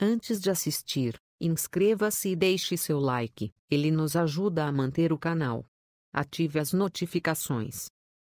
Antes de assistir, inscreva-se e deixe seu like, ele nos ajuda a manter o canal. Ative as notificações.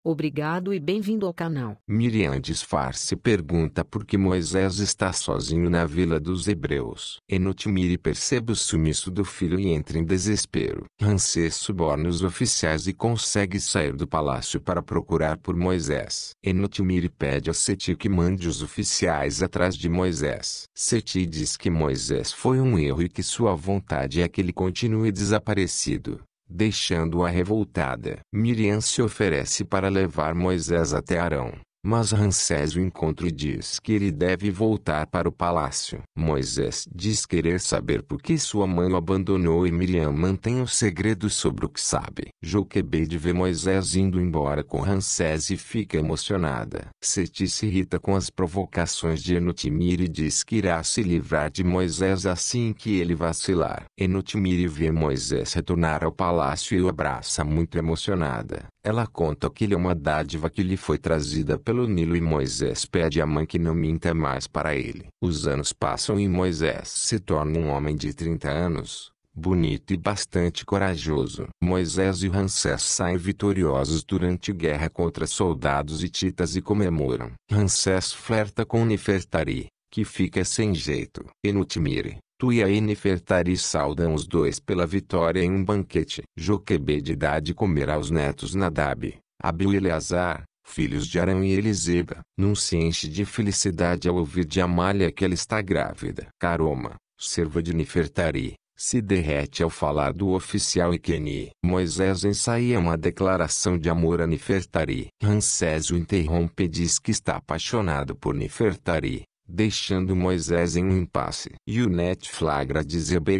Obrigado e bem-vindo ao canal. Miriam disfarce pergunta por que Moisés está sozinho na vila dos Hebreus. Enotmiri percebe o sumiço do filho e entra em desespero. Hansê suborna os oficiais e consegue sair do palácio para procurar por Moisés. Enotmiri pede a Seti que mande os oficiais atrás de Moisés. Seti diz que Moisés foi um erro e que sua vontade é que ele continue desaparecido deixando-a revoltada. Miriam se oferece para levar Moisés até Arão, mas Ramsés o encontra e diz que ele deve voltar para o palácio. Moisés diz querer saber por que sua mãe o abandonou e Miriam mantém o segredo sobre o que sabe. Joquebed vê Moisés indo embora com Ramsés e fica emocionada. Seti se irrita com as provocações de Enutimir e diz que irá se livrar de Moisés assim que ele vacilar. Enutimir vê Moisés retornar ao palácio e o abraça muito emocionada. Ela conta que ele é uma dádiva que lhe foi trazida pelo pelo Nilo e Moisés pede à mãe que não minta mais para ele. Os anos passam e Moisés se torna um homem de 30 anos, bonito e bastante corajoso. Moisés e Ramsés saem vitoriosos durante guerra contra soldados e Titas e comemoram. Ramsés flerta com Nefertari, que fica sem jeito. Enutmire, Tuia e Nefertari saudam os dois pela vitória em um banquete. Joquebede dá de comer aos netos Nadab, Abiu e Eleazar, filhos de Arão e Eliseba. Num se enche de felicidade ao ouvir de Amália que ela está grávida. Caroma, serva de Nefertari, se derrete ao falar do oficial Ikeni. Moisés ensaia uma declaração de amor a Nefertari. Ramsés o interrompe e diz que está apaixonado por Nefertari deixando Moisés em um impasse. Yunet flagra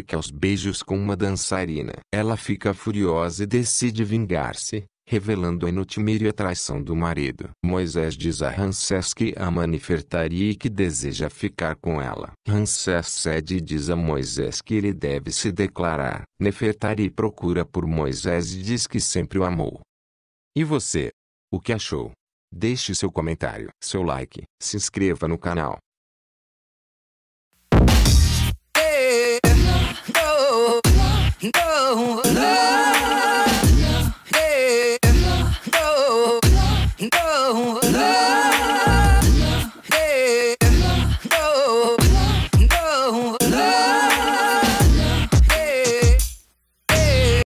que aos beijos com uma dançarina. Ela fica furiosa e decide vingar-se, revelando a inutimíria e a traição do marido. Moisés diz a Ramsés que ama Nefertari e que deseja ficar com ela. Ramsés cede e diz a Moisés que ele deve se declarar. Nefertari procura por Moisés e diz que sempre o amou. E você? O que achou? Deixe seu comentário, seu like, se inscreva no canal. no, no, no. oh.